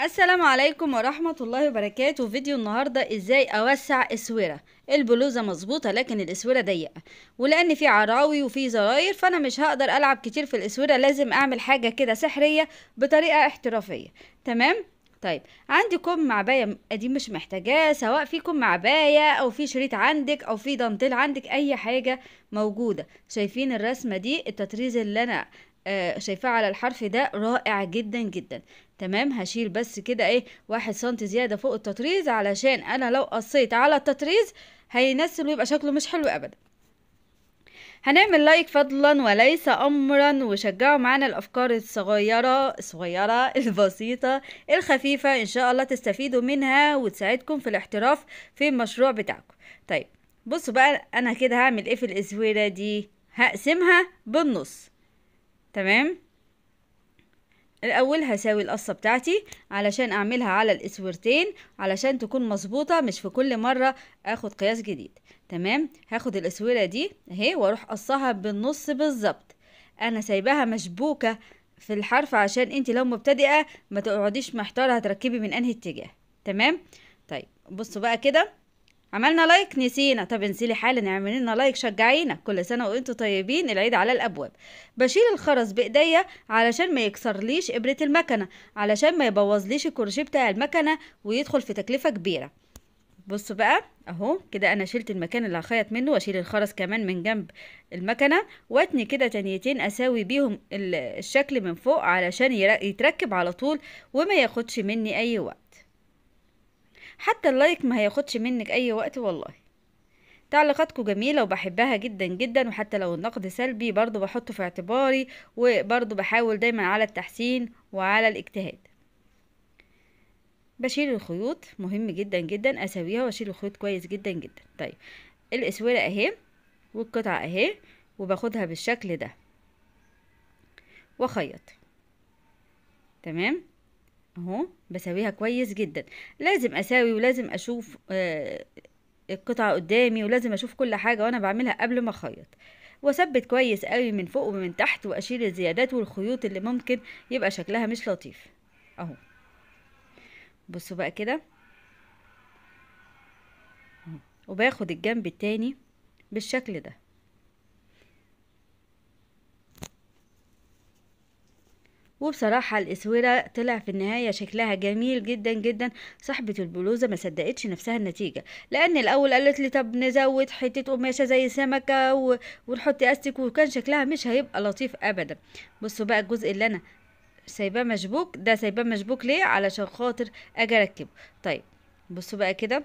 السلام عليكم ورحمة الله وبركاته فيديو النهاردة ازاي اوسع اسورة البلوزة مظبوطة لكن الاسورة ضيقة ولان في عراوي وفي زراير فانا مش هقدر العب كتير في الاسورة لازم اعمل حاجة كده سحرية بطريقة احترافية تمام طيب عندي كم معباية دي مش محتاجاه سواء في كم معباية او في شريط عندك او في دانتيل عندك اي حاجة موجودة شايفين الرسمة دي التطريز اللي انا آه شايفاه على الحرف ده رائع جدا جدا تمام هشيل بس كده ايه واحد سنتي زيادة فوق التطريز علشان انا لو قصيت على التطريز هينسل ويبقى شكله مش حلو ابدا هنعمل لايك فضلا وليس امرا وشجعوا معانا الافكار الصغيره الصغيره البسيطه الخفيفه ان شاء الله تستفيدوا منها وتساعدكم في الاحتراف في المشروع بتاعكم طيب بصوا بقى انا كده هعمل ايه في الاسويره دي هقسمها بالنص تمام الاول هساوي القصه بتاعتي علشان اعملها على الاسورتين علشان تكون مظبوطه مش في كل مره اخد قياس جديد تمام هاخد الاسوره دي اهي واروح قصها بالنص بالظبط انا سايباها مشبوكه في الحرف عشان انت لو مبتدئه ما تقعديش محتاره هتركبي من انهي اتجاه تمام طيب بصوا بقى كده عملنا لايك نسينا طب انزلي حالا اعملي لنا لايك شجعينا كل سنه وانتوا طيبين العيد على الابواب بشيل الخرز بايديا علشان ما يكسرليش ابره المكنه علشان ما يبوظليش الكروشيه بتاع المكنه ويدخل في تكلفه كبيره بصوا بقى اهو كده انا شلت المكان اللي هخيط منه واشيل الخرز كمان من جنب المكنه واتني كده تانيتين اساوي بيهم الشكل من فوق علشان يتركب على طول وما ياخدش مني اي وقت حتى اللايك ما هياخدش منك اي وقت والله تعليقاتكم جميلة وبحبها جدا جدا وحتى لو النقد سلبي برضو بحطه في اعتباري وبرضو بحاول دايما على التحسين وعلى الاجتهاد بشيل الخيوط مهم جدا جدا اسويها واشيل الخيوط كويس جدا جدا طيب الاسوره اهي والقطعه اهي وباخدها بالشكل ده واخيط تمام اهو بساويها كويس جدا لازم اساوي ولازم اشوف آه القطعة قدامي ولازم اشوف كل حاجة وانا بعملها قبل ما اخيط واثبت كويس قوي من فوق ومن تحت واشيل الزيادات والخيوط اللي ممكن يبقى شكلها مش لطيف اهو بصوا بقى كده وباخد الجنب التاني بالشكل ده وبصراحة الاسورة طلع في النهاية شكلها جميل جدا جدا صاحبة البلوزة ما صدقتش نفسها النتيجة لان الاول قالت لي طب نزود حتة قماشة زي سمكة و... ونحط استك وكان شكلها مش هيبقى لطيف ابدا بصوا بقى الجزء اللي انا سايباه مشبوك ده سايباه مشبوك ليه علشان خاطر اجي اركبه طيب بصوا بقى كده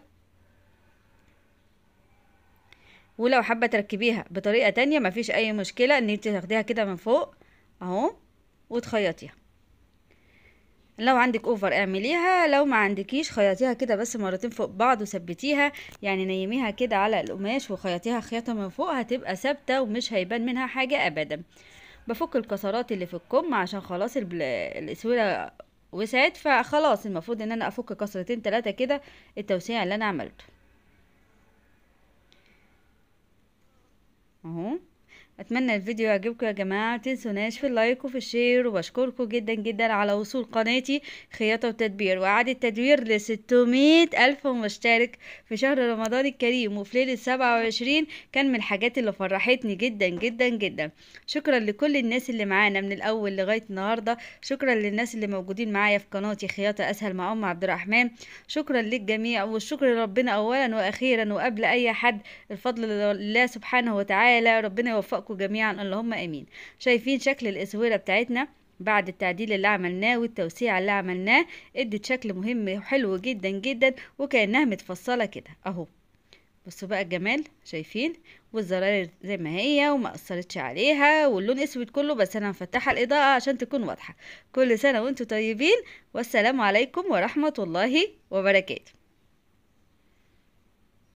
ولو حابة تركبيها بطريقة تانية مفيش اي مشكلة ان انت تاخديها كده من فوق اهو وتخيطيها لو عندك اوفر اعمليها لو ما عندكيش خيطيها كده بس مرتين فوق بعض وثبتيها يعني نيميها كده على القماش وخيطيها خياطه من فوق هتبقى ثابته ومش هيبان منها حاجه ابدا بفك الكسرات اللي في الكم عشان خلاص الاسوره وسعت فخلاص المفروض ان انا افك كسرتين ثلاثه كده التوسيع اللي انا عملته اهو اتمنى الفيديو يعجبكم يا جماعه متنسوناش في اللايك وفي الشير وبشكركم جدا جدا على وصول قناتي خياطه وتدبير واعاده تدوير ل الف مشترك في شهر رمضان الكريم وفي ليله 27 كان من الحاجات اللي فرحتني جدا جدا جدا شكرا لكل الناس اللي معانا من الاول لغايه النهارده شكرا للناس اللي موجودين معايا في قناتي خياطه اسهل مع ام عبد الرحمن شكرا للجميع والشكر لربنا اولا واخيرا وقبل اي حد الفضل لله سبحانه وتعالى ربنا يوفقكم لكم جميعا اللهم امين شايفين شكل الاسوره بتاعتنا بعد التعديل اللي عملناه والتوسيع اللي عملناه ادت شكل مهم وحلو جدا جدا وكانها متفصله كده اهو بصوا بقى الجمال شايفين والزراير زي ما هي وما اثرتش عليها واللون اسود كله بس انا مفتحه الاضاءه عشان تكون واضحه كل سنه وانتم طيبين والسلام عليكم ورحمه الله وبركاته